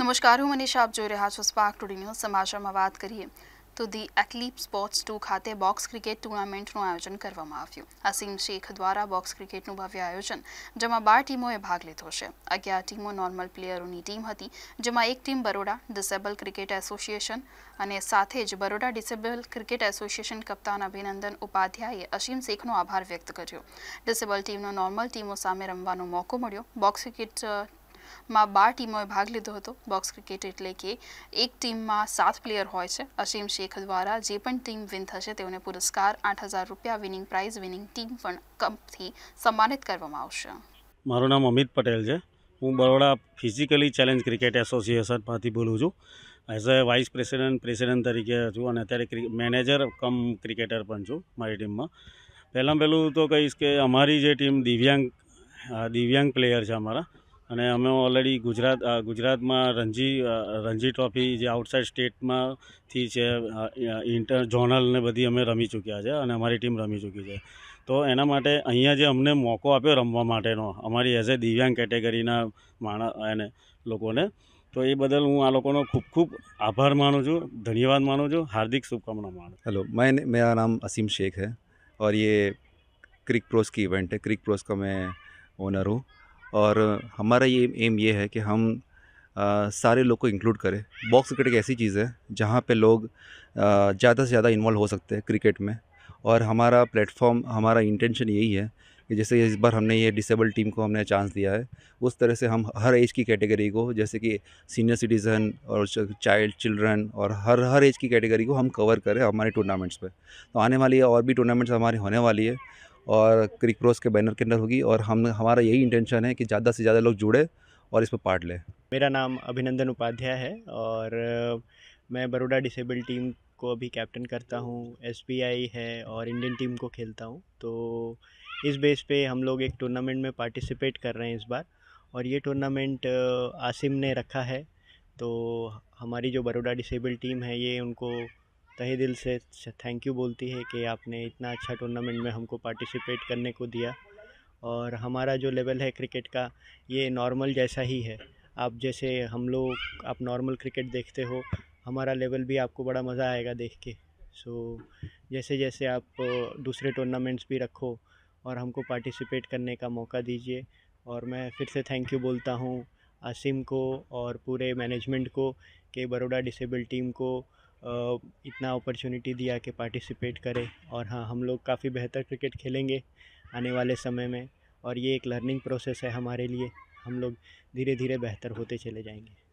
નમસ્કાર હું મનીષા આપ જોઈ રહ્યા છો સ્પાર્ક ટુડી સમાચારમાં વાત કરીએ તો ધી એકલીપ સ્પોર્ટ્સ ટુ ખાતે બોક્સ ક્રિકેટ ટુર્નામેન્ટનું આયોજન કરવામાં આવ્યું અસીમ શેખ દ્વારા બોક્સ ક્રિકેટનું ભવ્ય આયોજન જેમાં બાર ટીમોએ ભાગ લીધો છે અગિયાર ટીમો નોર્મલ પ્લેયરોની ટીમ હતી જેમાં એક team Baroda disable cricket association અને સાથે જ બરોડા ડિસેબલ ક્રિકેટ એસોસિએશન કપ્તાન અભિનંદન ઉપાધ્યાયે અસીમ શેખનો આભાર વ્યક્ત કર્યો ડિસેબલ ટીમનો નોર્મલ ટીમો સામે રમવાનો મોકો મળ્યો બોક્સ ક્રિકેટ માં 12 ટીમોએ ભાગ લીધો હતો બોક્સ ક્રિકેટ એટલે કે એક ટીમ માં 7 પ્લેયર હોય છે અશિમ શેખ દ્વારા જે પણ ટીમ વિન થશે તેઓને પુરસ્કાર ₹8000 વિનિંગ પ્રાઇઝ વિનિંગ ટીમ પણ કપ થી સન્માનિત કરવામાં આવશે મારું નામ અમિત પટેલ છે હું Baroda physically challenge cricket association પાતી બોલું છું એસે વાઇસ પ્રેસિડેન્ટ પ્રેસિડેન્ટ તરીકે છું અને અત્યારે મેનેજર કમ ક્રિકેટર પણ છું મારી ટીમ માં પહેલા પેલું તો કહીશ કે અમારી જે ટીમ દિવ્યાંગ દિવ્યાંગ પ્લેયર છે અમારઆ અને અમે ઓલરેડી ગુજરાત ગુજરાતમાં રણજી રણજી ટ્રોફી જે આઉટસાઇડ સ્ટેટમાંથી છે ઇન્ટર ઝોનલ ને બધી અમે રમી ચૂક્યા છે અને અમારી ટીમ રમી ચૂકી છે તો એના માટે અહીંયા જે અમને મોકો આપ્યો રમવા માટેનો અમારી એઝ એ દિવ્યાંગ કેટેગરીના માણસ એને લોકોને તો એ બદલ હું આ લોકોનો ખૂબ ખૂબ આભાર માનું છું ધન્યવાદ માનું છું હાર્દિક શુભકામના मानूँ હેલો મેં मेरा नाम असीम शेख है और ये क्रिक प्रोस की इवेंट है क्रिक प्रोस का मैं ओनर हूँ और हमारा ये एम ये है कि हम आ, सारे लोग को इंक्लूड करें बॉक्स क्रिकेट एक ऐसी चीज़ है जहाँ पे लोग ज़्यादा से ज़्यादा इन्वॉल्व हो सकते हैं क्रिकेट में और हमारा प्लेटफॉर्म हमारा इंटेंशन यही है कि जैसे इस बार हमने ये डिसेबल टीम को हमने चांस दिया है उस तरह से हम हर एज की कैटेगरी को जैसे कि सीनियर सिटीज़न और चाइल्ड चिल्ड्रन और हर हर एज की कैटेगरी को हम कवर करें हमारे टूर्नामेंट्स पे तो आने वाली और भी टूर्नामेंट्स हमारी होने वाली है और क्रिक क्रॉस के बैनर के अंदर होगी और हम हमारा यही इंटेंशन है कि ज़्यादा से ज़्यादा लोग जुड़े और इसमें पार्ट लें मेरा नाम अभिनंदन उपाध्याय है और मैं बड़ोड़ा डिसेबल टीम को अभी कैप्टन करता हूँ एस है और इंडियन टीम को खेलता हूँ तो इस बेस पे हम लोग एक टूर्नामेंट में पार्टिसिपेट कर रहे हैं इस बार और ये टूर्नामेंट आसिम ने रखा है तो हमारी जो बड़ोड़ा डिसेबल टीम है ये उनको तहे दिल से थैंक यू बोलती है कि आपने इतना अच्छा टूर्नामेंट में हमको पार्टिसिपेट करने को दिया और हमारा जो लेवल है क्रिकेट का ये नॉर्मल जैसा ही है आप जैसे हम लोग आप नॉर्मल क्रिकेट देखते हो हमारा लेवल भी आपको बड़ा मज़ा आएगा देख के सो so, जैसे जैसे आप दूसरे टूर्नामेंट्स भी रखो और हमको पार्टिसिपेट करने का मौका दीजिए और मैं फिर से थैंक यू बोलता हूँ आसिम को और पूरे मैनेजमेंट को कि बड़ोड़ा डिसेबल टीम को इतना अपॉर्चुनिटी दिया कि पार्टिसिपेट करें और हाँ हम लोग काफ़ी बेहतर क्रिकेट खेलेंगे आने वाले समय में और ये एक लर्निंग प्रोसेस है हमारे लिए हम लोग धीरे धीरे बेहतर होते चले जाएंगे